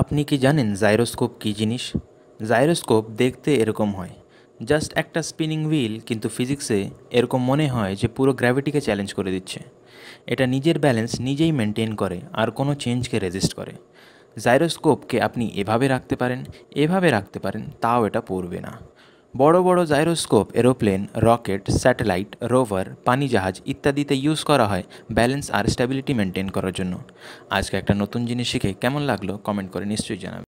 আপনি কি জানেন জাইরোস্কোপ কি জিনিস জাইরোস্কোপ দেখতে এরকম হয় জাস্ট একটা স্পিনিং হুইল কিন্তু ফিজিক্সে এরকম মনে হয় যে পুরো গ্র্যাভিটিকে চ্যালেঞ্জ করে দিচ্ছে এটা নিজের ব্যালেন্স নিজেই মেনটেন করে আর কোনো চেঞ্জকে রেজিস্ট করে জাইরোস্কোপকে আপনি এভাবে রাখতে পারেন এভাবে রাখতে পারেন তাও এটা পড়বে না বড় বড় gyroscope aeroplane rocket satellite rover পানি জাহাজ ইত্যাদিতে ইউজ করা হয় ব্যালেন্স আর স্ট্যাবিলিটি মেনটেন করার জন্য আজকে একটা নতুন জিনিস শিখে কেমন লাগলো কমেন্ট করে নিশ্চয়ই জানাবে